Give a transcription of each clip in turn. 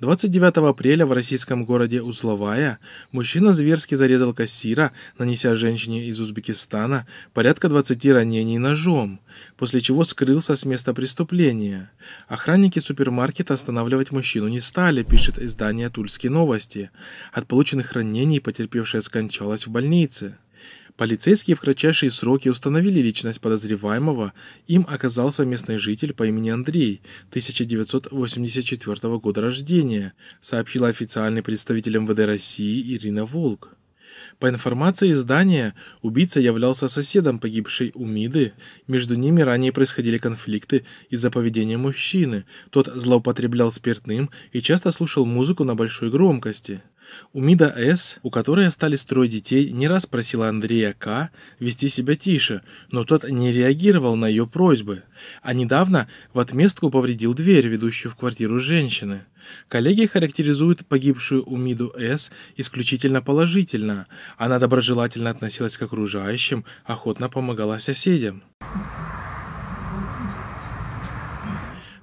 29 апреля в российском городе Узловая мужчина зверски зарезал кассира, нанеся женщине из Узбекистана порядка 20 ранений ножом, после чего скрылся с места преступления. Охранники супермаркета останавливать мужчину не стали, пишет издание «Тульские новости». От полученных ранений потерпевшая скончалась в больнице. Полицейские в кратчайшие сроки установили личность подозреваемого. Им оказался местный житель по имени Андрей, 1984 года рождения, сообщила официальный представитель МВД России Ирина Волк. По информации издания, убийца являлся соседом погибшей Умиды. Между ними ранее происходили конфликты из-за поведения мужчины. Тот злоупотреблял спиртным и часто слушал музыку на большой громкости. Умида С., у которой остались трое детей, не раз просила Андрея К. вести себя тише, но тот не реагировал на ее просьбы, а недавно в отместку повредил дверь, ведущую в квартиру женщины. Коллеги характеризуют погибшую Умиду С. исключительно положительно. Она доброжелательно относилась к окружающим, охотно помогала соседям.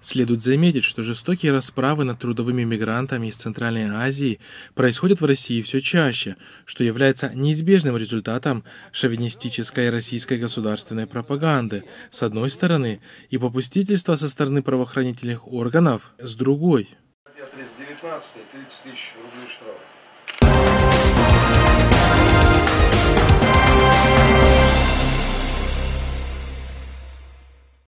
Следует заметить, что жестокие расправы над трудовыми мигрантами из Центральной Азии происходят в России все чаще, что является неизбежным результатом шовинистической российской государственной пропаганды, с одной стороны, и попустительства со стороны правоохранительных органов, с другой. 19 30 тысяч рублей штрафа.